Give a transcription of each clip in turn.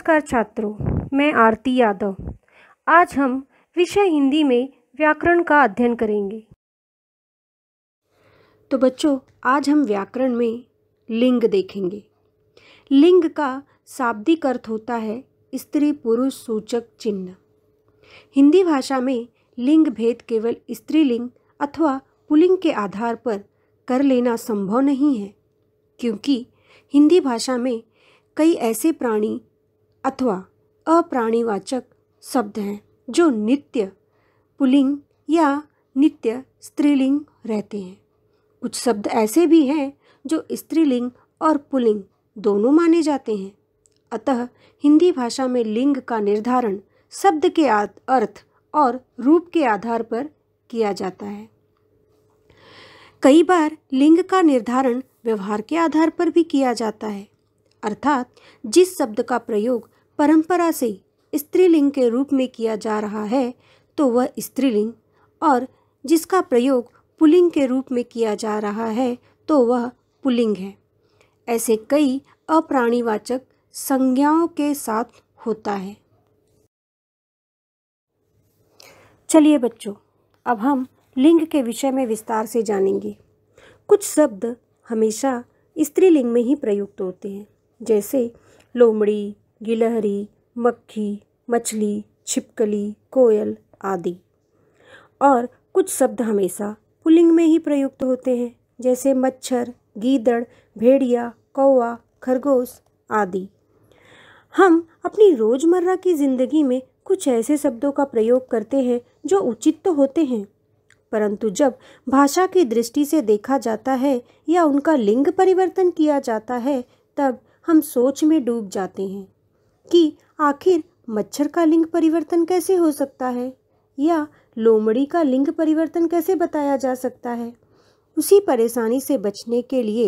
नमस्कार छात्रों मैं आरती यादव आज हम विषय हिंदी में व्याकरण का अध्ययन करेंगे तो बच्चों आज हम व्याकरण में लिंग देखेंगे लिंग का शाब्दिक अर्थ होता है स्त्री पुरुष सूचक चिन्ह हिंदी भाषा में लिंग भेद केवल स्त्रीलिंग अथवा पुलिंग के आधार पर कर लेना संभव नहीं है क्योंकि हिंदी भाषा में कई ऐसे प्राणी अथवा अप्राणीवाचक शब्द हैं जो नित्य पुलिंग या नित्य स्त्रीलिंग रहते हैं कुछ शब्द ऐसे भी हैं जो स्त्रीलिंग और पुलिंग दोनों माने जाते हैं अतः हिंदी भाषा में लिंग का निर्धारण शब्द के अर्थ और रूप के आधार पर किया जाता है कई बार लिंग का निर्धारण व्यवहार के आधार पर भी किया जाता है अर्थात जिस शब्द का प्रयोग परंपरा से स्त्रीलिंग के रूप में किया जा रहा है तो वह स्त्रीलिंग और जिसका प्रयोग पुलिंग के रूप में किया जा रहा है तो वह पुलिंग है ऐसे कई अप्राणीवाचक संज्ञाओं के साथ होता है चलिए बच्चों अब हम लिंग के विषय में विस्तार से जानेंगे कुछ शब्द हमेशा स्त्रीलिंग में ही प्रयुक्त होते हैं जैसे लोमड़ी गिलहरी मक्खी मछली छिपकली कोयल आदि और कुछ शब्द हमेशा पुलिंग में ही प्रयुक्त होते हैं जैसे मच्छर गीदड़ भेड़िया कौवा खरगोश आदि हम अपनी रोज़मर्रा की ज़िंदगी में कुछ ऐसे शब्दों का प्रयोग करते हैं जो उचित तो होते हैं परंतु जब भाषा की दृष्टि से देखा जाता है या उनका लिंग परिवर्तन किया जाता है तब हम सोच में डूब जाते हैं कि आखिर मच्छर का लिंग परिवर्तन कैसे हो सकता है या लोमड़ी का लिंग परिवर्तन कैसे बताया जा सकता है उसी परेशानी से बचने के लिए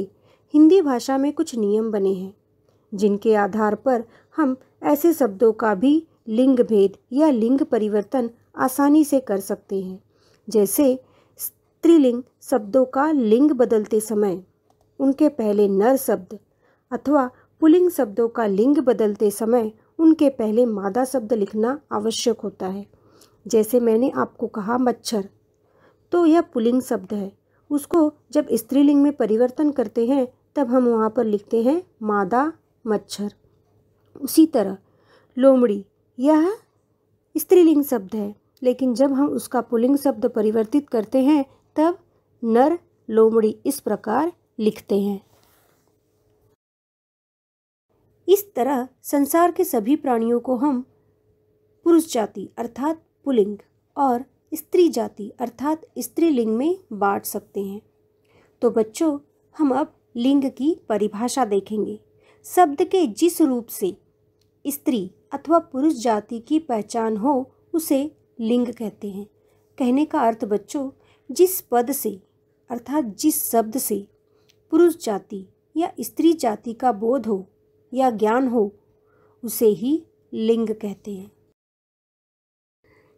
हिंदी भाषा में कुछ नियम बने हैं जिनके आधार पर हम ऐसे शब्दों का भी लिंग भेद या लिंग परिवर्तन आसानी से कर सकते हैं जैसे स्त्रीलिंग शब्दों का लिंग बदलते समय उनके पहले नर शब्द अथवा पुलिंग शब्दों का लिंग बदलते समय उनके पहले मादा शब्द लिखना आवश्यक होता है जैसे मैंने आपको कहा मच्छर तो यह पुलिंग शब्द है उसको जब स्त्रीलिंग में परिवर्तन करते हैं तब हम वहाँ पर लिखते हैं मादा मच्छर उसी तरह लोमड़ी यह स्त्रीलिंग शब्द है लेकिन जब हम उसका पुलिंग शब्द परिवर्तित करते हैं तब नर लोमड़ी इस प्रकार लिखते हैं इस तरह संसार के सभी प्राणियों को हम पुरुष जाति अर्थात पुलिंग और स्त्री जाति अर्थात स्त्रीलिंग में बांट सकते हैं तो बच्चों हम अब लिंग की परिभाषा देखेंगे शब्द के जिस रूप से स्त्री अथवा पुरुष जाति की पहचान हो उसे लिंग कहते हैं कहने का अर्थ बच्चों जिस पद से अर्थात जिस शब्द से पुरुष जाति या स्त्री जाति का बोध हो या ज्ञान हो उसे ही लिंग कहते हैं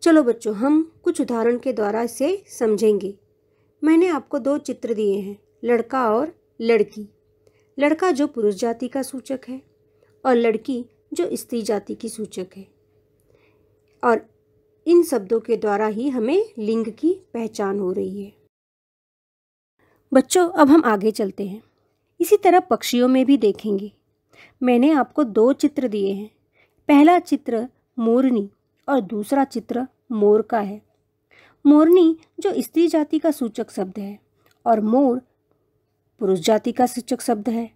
चलो बच्चों हम कुछ उदाहरण के द्वारा इसे समझेंगे मैंने आपको दो चित्र दिए हैं लड़का और लड़की लड़का जो पुरुष जाति का सूचक है और लड़की जो स्त्री जाति की सूचक है और इन शब्दों के द्वारा ही हमें लिंग की पहचान हो रही है बच्चों अब हम आगे चलते हैं इसी तरह पक्षियों में भी देखेंगे मैंने आपको दो चित्र दिए हैं पहला चित्र मोरनी और दूसरा चित्र मोर का है मोरनी जो स्त्री जाति का सूचक शब्द है और मोर पुरुष जाति का सूचक शब्द है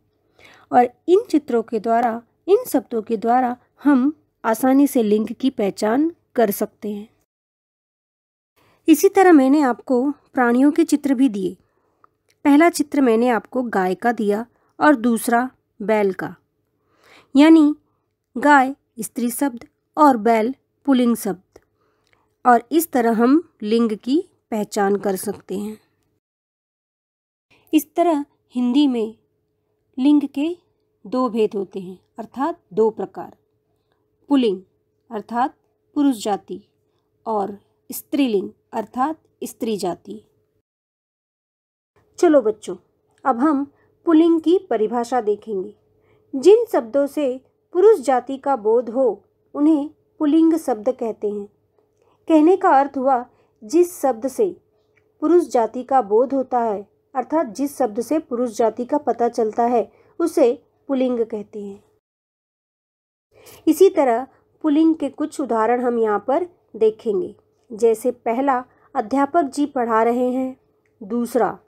और इन चित्रों के द्वारा इन शब्दों के द्वारा हम आसानी से लिंग की पहचान कर सकते हैं इसी तरह मैंने आपको प्राणियों के चित्र भी दिए पहला चित्र मैंने आपको गाय का दिया और दूसरा बैल का यानी गाय स्त्री शब्द और बैल पुलिंग शब्द और इस तरह हम लिंग की पहचान कर सकते हैं इस तरह हिंदी में लिंग के दो भेद होते हैं अर्थात दो प्रकार पुलिंग अर्थात पुरुष जाति और स्त्रीलिंग अर्थात स्त्री जाति चलो बच्चों अब हम पुलिंग की परिभाषा देखेंगे जिन शब्दों से पुरुष जाति का बोध हो उन्हें पुलिंग शब्द कहते हैं कहने का अर्थ हुआ जिस शब्द से पुरुष जाति का बोध होता है अर्थात जिस शब्द से पुरुष जाति का पता चलता है उसे पुलिंग कहते हैं इसी तरह पुलिंग के कुछ उदाहरण हम यहाँ पर देखेंगे जैसे पहला अध्यापक जी पढ़ा रहे हैं दूसरा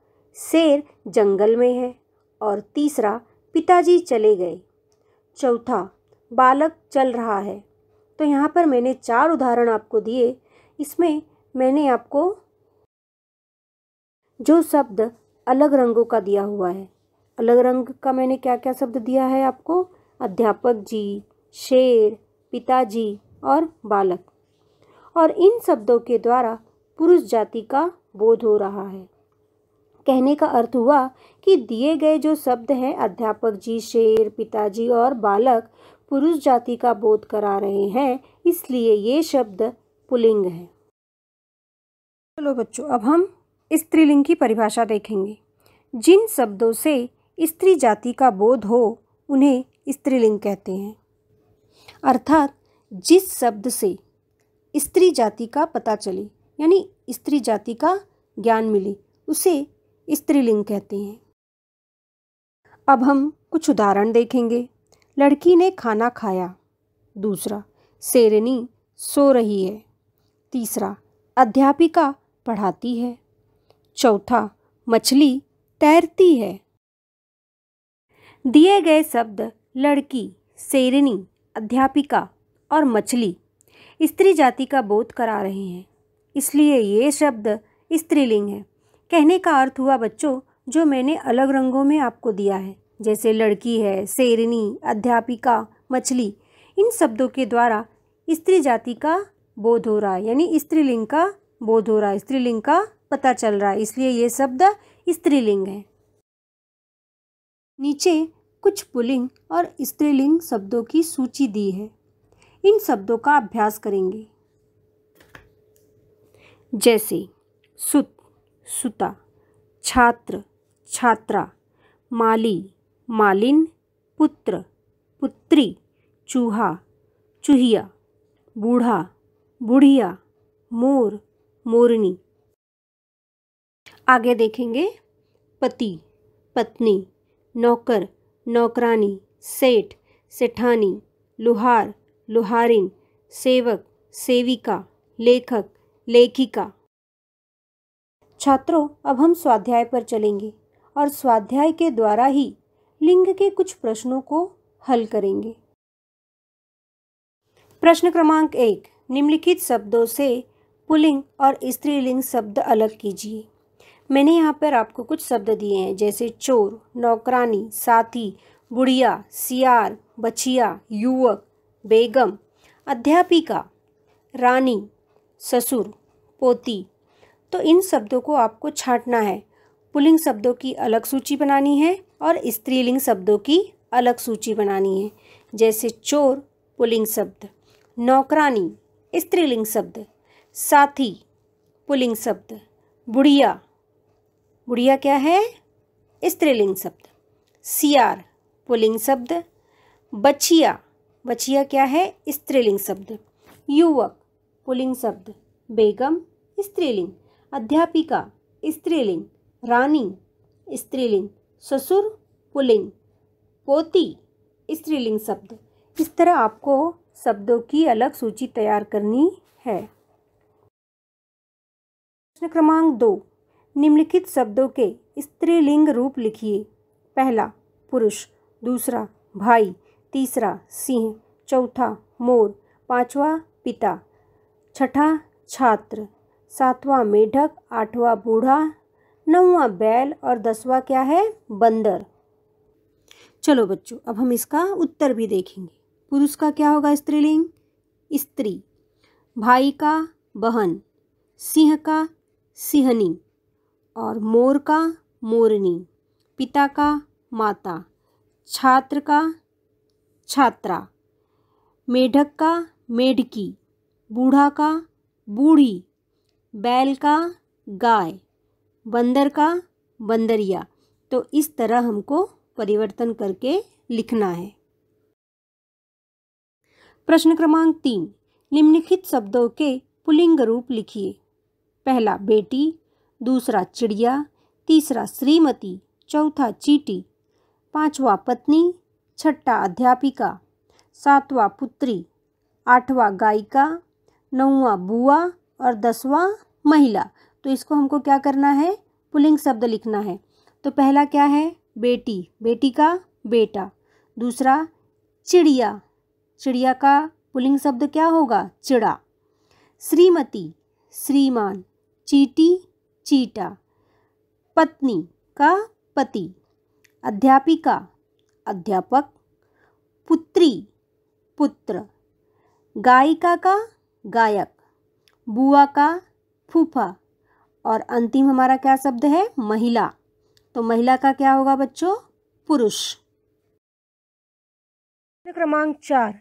शेर जंगल में है और तीसरा पिताजी चले गए चौथा बालक चल रहा है तो यहाँ पर मैंने चार उदाहरण आपको दिए इसमें मैंने आपको जो शब्द अलग रंगों का दिया हुआ है अलग रंग का मैंने क्या क्या शब्द दिया है आपको अध्यापक जी शेर पिताजी और बालक और इन शब्दों के द्वारा पुरुष जाति का बोध हो रहा है कहने का अर्थ हुआ कि दिए गए जो शब्द हैं अध्यापक जी शेर पिताजी और बालक पुरुष जाति का बोध करा रहे हैं इसलिए ये शब्द पुलिंग है चलो बच्चों अब हम स्त्रीलिंग की परिभाषा देखेंगे जिन शब्दों से स्त्री जाति का बोध हो उन्हें स्त्रीलिंग कहते हैं अर्थात जिस शब्द से स्त्री जाति का पता चले यानी स्त्री जाति का ज्ञान मिले उसे स्त्रीलिंग कहते हैं अब हम कुछ उदाहरण देखेंगे लड़की ने खाना खाया दूसरा शेरनी सो रही है तीसरा अध्यापिका पढ़ाती है चौथा मछली तैरती है दिए गए शब्द लड़की सेरनी अध्यापिका और मछली स्त्री जाति का बोध करा रहे हैं इसलिए ये शब्द स्त्रीलिंग है कहने का अर्थ हुआ बच्चों जो मैंने अलग रंगों में आपको दिया है जैसे लड़की है शेरनी अध्यापिका मछली इन शब्दों के द्वारा स्त्री जाति का बोध हो रहा है यानी स्त्रीलिंग का बोध हो रहा है स्त्रीलिंग का पता चल रहा है इसलिए ये शब्द स्त्रीलिंग है नीचे कुछ पुलिंग और स्त्रीलिंग शब्दों की सूची दी है इन शब्दों का अभ्यास करेंगे जैसे सुत सुता छात्र छात्रा माली मालिन पुत्र पुत्री चूहा चूहिया बूढ़ा बूढ़िया मोर मोरनी आगे देखेंगे पति पत्नी नौकर नौकरानी सेठ सेठानी लुहार लुहारिन सेवक सेविका लेखक लेखिका छात्रों अब हम स्वाध्याय पर चलेंगे और स्वाध्याय के द्वारा ही लिंग के कुछ प्रश्नों को हल करेंगे प्रश्न क्रमांक एक निम्नलिखित शब्दों से पुलिंग और स्त्रीलिंग शब्द अलग कीजिए मैंने यहाँ पर आपको कुछ शब्द दिए हैं जैसे चोर नौकरानी साथी बुढ़िया सियार बछिया युवक बेगम अध्यापिका रानी ससुर पोती तो इन शब्दों को आपको छांटना है पुलिंग शब्दों की अलग सूची बनानी है और स्त्रीलिंग शब्दों की अलग सूची बनानी है जैसे चोर पुलिंग शब्द नौकरानी स्त्रीलिंग शब्द साथी पुलिंग शब्द बुढ़िया बुढ़िया क्या है स्त्रीलिंग शब्द सियार पुलिंग शब्द बछिया बछिया क्या है स्त्रीलिंग शब्द युवक पुलिंग शब्द बेगम स्त्रीलिंग अध्यापिका स्त्रीलिंग रानी स्त्रीलिंग ससुर पुलिंग पोती स्त्रीलिंग शब्द इस तरह आपको शब्दों की अलग सूची तैयार करनी है प्रश्न क्रमांक दो निम्नलिखित शब्दों के स्त्रीलिंग रूप लिखिए पहला पुरुष दूसरा भाई तीसरा सिंह चौथा मोर पांचवा पिता छठा छात्र सातवां मेढक आठवां बूढ़ा नौवां बैल और दसवां क्या है बंदर चलो बच्चों अब हम इसका उत्तर भी देखेंगे पुरुष का क्या होगा स्त्रीलिंग स्त्री भाई का बहन सिंह का सिंहनी और मोर का मोरनी पिता का माता छात्र का छात्रा मेढक का मेढकी बूढ़ा का बूढ़ी बैल का गाय बंदर का बंदरिया तो इस तरह हमको परिवर्तन करके लिखना है प्रश्न क्रमांक तीन निम्नलिखित शब्दों के पुलिंग रूप लिखिए पहला बेटी दूसरा चिड़िया तीसरा श्रीमती चौथा चीटी पांचवा पत्नी छठा अध्यापिका सातवां पुत्री आठवां गायिका नौवा बुआ और दसवां महिला तो इसको हमको क्या करना है पुलिंग शब्द लिखना है तो पहला क्या है बेटी बेटी का बेटा दूसरा चिड़िया चिड़िया का पुलिंग शब्द क्या होगा चिड़ा श्रीमती श्रीमान चीटी चीटा पत्नी का पति अध्यापिका अध्यापक पुत्री पुत्र गायिका का गायक बुआ का फूफा और अंतिम हमारा क्या शब्द है महिला तो महिला का क्या होगा बच्चों पुरुष क्रमांक चार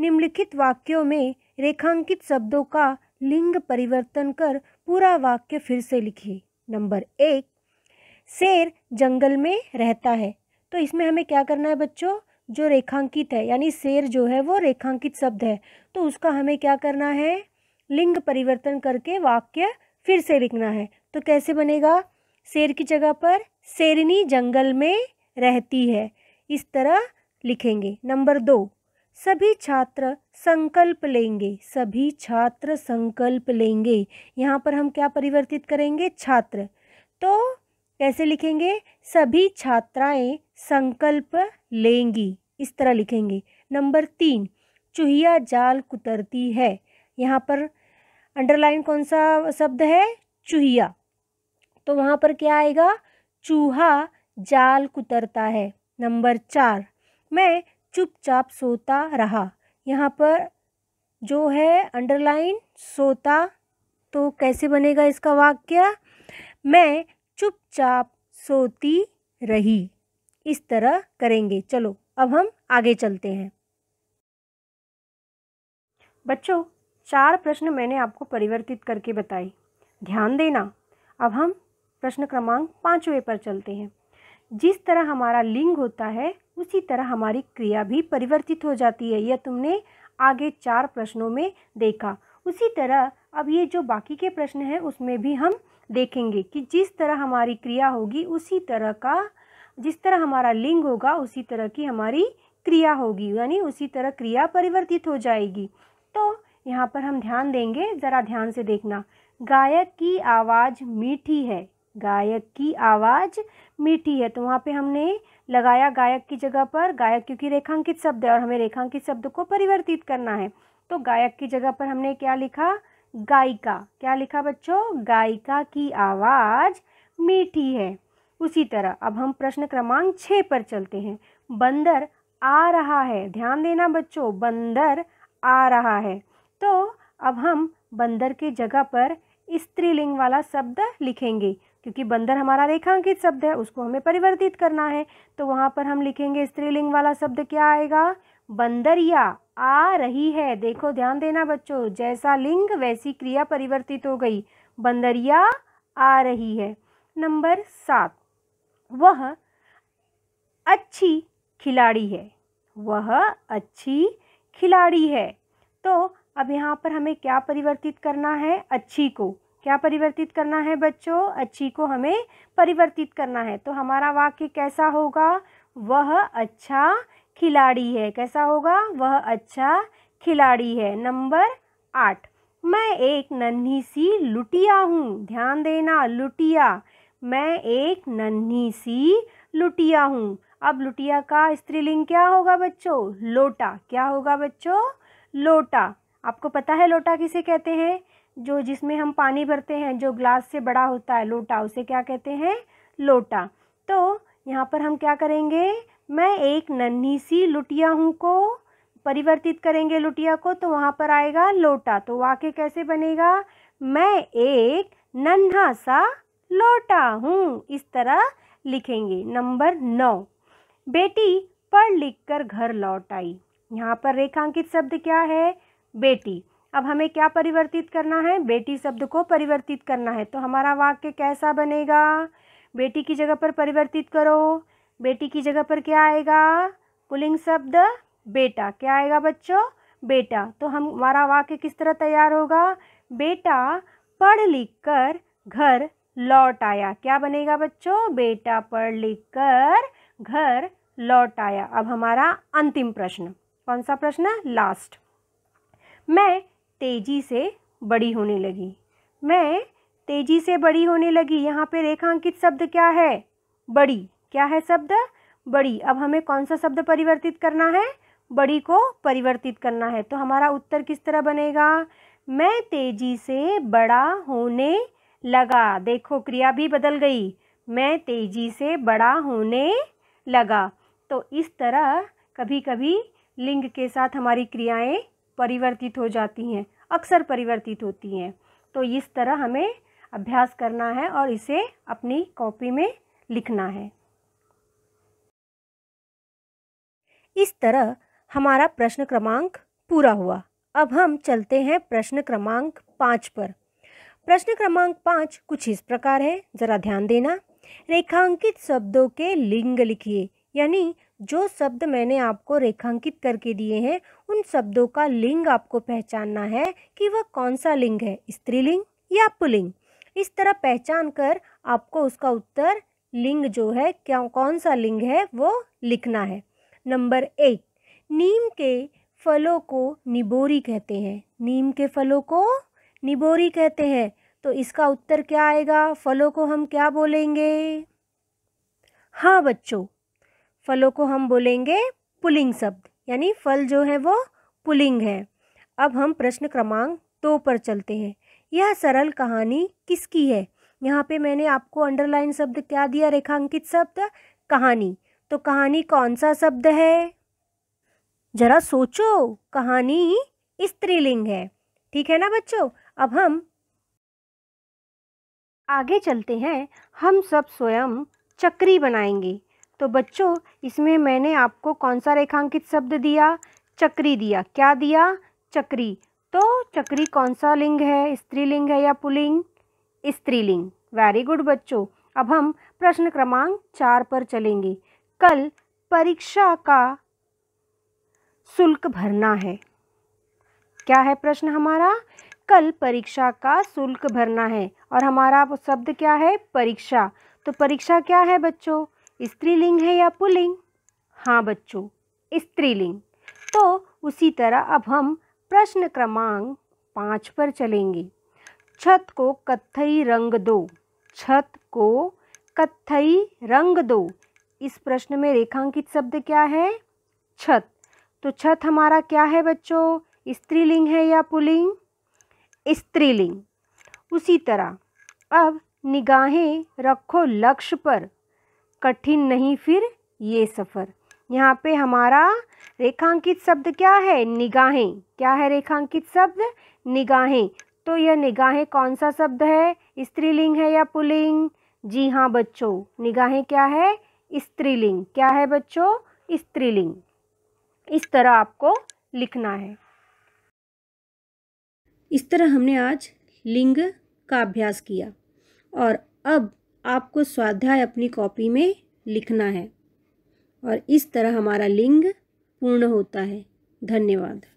निम्नलिखित वाक्यों में रेखांकित शब्दों का लिंग परिवर्तन कर पूरा वाक्य फिर से लिखिए नंबर एक शेर जंगल में रहता है तो इसमें हमें क्या करना है बच्चों जो रेखांकित है यानी शेर जो है वो रेखांकित शब्द है तो उसका हमें क्या करना है लिंग परिवर्तन करके वाक्य फिर से लिखना है तो कैसे बनेगा शेर की जगह पर शेरनी जंगल में रहती है इस तरह लिखेंगे नंबर दो सभी छात्र संकल्प लेंगे सभी छात्र संकल्प लेंगे यहाँ पर हम क्या परिवर्तित करेंगे छात्र तो कैसे लिखेंगे सभी छात्राएं संकल्प लेंगी इस तरह लिखेंगे नंबर तीन चूहिया जाल कुतरती है यहाँ पर अंडरलाइन कौन सा शब्द है चूहिया तो वहाँ पर क्या आएगा चूहा जाल कुतरता है नंबर चार मैं चुपचाप सोता रहा यहाँ पर जो है अंडरलाइन सोता तो कैसे बनेगा इसका वाक्य मैं चुपचाप सोती रही इस तरह करेंगे चलो अब हम आगे चलते हैं बच्चों चार प्रश्न मैंने आपको परिवर्तित करके बताई ध्यान देना अब हम प्रश्न क्रमांक पाँचवें पर चलते हैं जिस तरह हमारा लिंग होता है उसी तरह हमारी क्रिया भी परिवर्तित हो जाती है यह तुमने आगे चार प्रश्नों में देखा उसी तरह अब ये जो बाकी के प्रश्न हैं उसमें भी हम देखेंगे कि जिस तरह हमारी क्रिया होगी उसी तरह का जिस तरह हमारा लिंग होगा उसी तरह की हमारी क्रिया होगी यानी उसी तरह क्रिया परिवर्तित हो जाएगी तो यहाँ पर हम ध्यान देंगे ज़रा ध्यान से देखना गायक की आवाज़ मीठी है गायक की आवाज़ मीठी है तो वहाँ पे हमने लगाया गायक की जगह पर गायक क्योंकि रेखांकित शब्द है और हमें रेखांकित शब्द को परिवर्तित करना है तो गायक की जगह पर हमने क्या लिखा गायिका क्या लिखा बच्चों गायिका की आवाज़ मीठी है उसी तरह अब हम प्रश्न क्रमांक छः पर चलते हैं बंदर आ रहा है ध्यान देना बच्चों बंदर आ रहा है तो अब हम बंदर की जगह पर स्त्रीलिंग वाला शब्द लिखेंगे क्योंकि बंदर हमारा रेखांकित शब्द है उसको हमें परिवर्तित करना है तो वहाँ पर हम लिखेंगे स्त्रीलिंग वाला शब्द क्या आएगा बंदरिया आ रही है देखो ध्यान देना बच्चों जैसा लिंग वैसी क्रिया परिवर्तित हो गई बंदरिया आ रही है नंबर सात वह अच्छी खिलाड़ी है वह अच्छी खिलाड़ी है तो अब यहाँ पर हमें क्या परिवर्तित करना है अच्छी को क्या परिवर्तित करना है बच्चों अच्छी को हमें परिवर्तित करना है तो हमारा वाक्य कैसा होगा वह अच्छा खिलाड़ी है कैसा होगा वह अच्छा खिलाड़ी है नंबर आठ मैं एक नन्ही सी लुटिया हूँ ध्यान देना लुटिया मैं एक नन्ही सी लुटिया हूँ अब लुटिया का स्त्रीलिंग क्या होगा बच्चों लोटा क्या होगा बच्चों लोटा आपको पता है लोटा किसे कहते हैं जो जिसमें हम पानी भरते हैं जो ग्लास से बड़ा होता है लोटा उसे क्या कहते हैं लोटा तो यहाँ पर हम क्या करेंगे मैं एक नन्ही सी लुटिया हूँ को परिवर्तित करेंगे लुटिया को तो वहाँ पर आएगा लोटा तो वाक्य कैसे बनेगा मैं एक नन्हा सा लोटा हूँ इस तरह लिखेंगे नंबर नौ बेटी पढ़ लिख कर घर लौट आई यहाँ पर रेखांकित शब्द क्या है बेटी अब हमें क्या परिवर्तित करना है बेटी शब्द को परिवर्तित करना है तो हमारा वाक्य कैसा बनेगा बेटी की जगह पर परिवर्तित करो बेटी की जगह पर क्या आएगा पुलिंग शब्द बेटा क्या आएगा बच्चों बेटा तो हम हमारा वाक्य किस तरह तैयार होगा बेटा पढ़ लिख कर घर लौट आया क्या बनेगा बच्चों बेटा पढ़ लिख कर घर लौट आया अब हमारा अंतिम प्रश्न कौन सा प्रश्न लास्ट मैं तेज़ी से बड़ी होने लगी मैं तेज़ी से बड़ी होने लगी यहाँ पे रेखांकित शब्द क्या है बड़ी क्या है शब्द बड़ी अब हमें कौन सा शब्द परिवर्तित करना है बड़ी को परिवर्तित करना है तो हमारा उत्तर किस तरह बनेगा मैं तेज़ी से बड़ा होने लगा देखो क्रिया भी बदल गई मैं तेज़ी से बड़ा होने लगा तो इस तरह कभी कभी लिंग के साथ हमारी क्रियाएं परिवर्तित हो जाती हैं अक्सर परिवर्तित होती हैं तो इस तरह हमें अभ्यास करना है और इसे अपनी कॉपी में लिखना है इस तरह हमारा प्रश्न क्रमांक पूरा हुआ अब हम चलते हैं प्रश्न क्रमांक पाँच पर प्रश्न क्रमांक पाँच कुछ इस प्रकार है ज़रा ध्यान देना रेखांकित शब्दों के लिंग लिखिए यानी जो शब्द मैंने आपको रेखांकित करके दिए हैं उन शब्दों का लिंग आपको पहचानना है कि वह कौन सा लिंग है स्त्रीलिंग या पुलिंग इस तरह पहचान कर आपको उसका उत्तर लिंग जो है क्या कौन सा लिंग है वो लिखना है नंबर एट नीम के फलों को निबोरी कहते हैं नीम के फलों को निबोरी कहते हैं तो इसका उत्तर क्या आएगा फलों को हम क्या बोलेंगे हाँ बच्चों फलों को हम बोलेंगे पुलिंग शब्द यानी फल जो है वो पुलिंग है अब हम प्रश्न क्रमांक दो पर चलते हैं यह सरल कहानी किसकी है यहाँ पे मैंने आपको अंडरलाइन शब्द क्या दिया रेखांकित शब्द कहानी तो कहानी कौन सा शब्द है जरा सोचो कहानी स्त्रीलिंग है ठीक है ना बच्चों अब हम आगे चलते हैं हम सब स्वयं चक्री बनाएंगे तो बच्चों इसमें मैंने आपको कौन सा रेखांकित शब्द दिया चक्री दिया क्या दिया चक्री तो चक्री कौन सा लिंग है स्त्रीलिंग है या पुलिंग स्त्रीलिंग वेरी गुड बच्चों अब हम प्रश्न क्रमांक चार पर चलेंगे कल परीक्षा का शुल्क भरना है क्या है प्रश्न हमारा कल परीक्षा का शुल्क भरना है और हमारा शब्द क्या है परीक्षा तो परीक्षा क्या है बच्चों स्त्रीलिंग है या पुलिंग हाँ बच्चों स्त्रीलिंग तो उसी तरह अब हम प्रश्न क्रमांक पाँच पर चलेंगे छत को कत्थई रंग दो छत को कत्थई रंग दो इस प्रश्न में रेखांकित शब्द क्या है छत तो छत हमारा क्या है बच्चों स्त्रीलिंग है या पुलिंग स्त्रीलिंग उसी तरह अब निगाहें रखो लक्ष्य पर कठिन नहीं फिर ये सफ़र यहाँ पे हमारा रेखांकित शब्द क्या है निगाहें क्या है रेखांकित शब्द निगाहें तो यह निगाहें कौन सा शब्द है स्त्रीलिंग है या पुलिंग जी हाँ बच्चों निगाहें क्या है स्त्रीलिंग क्या है बच्चों स्त्रीलिंग इस तरह आपको लिखना है इस तरह हमने आज लिंग का अभ्यास किया और अब आपको स्वाध्याय अपनी कॉपी में लिखना है और इस तरह हमारा लिंग पूर्ण होता है धन्यवाद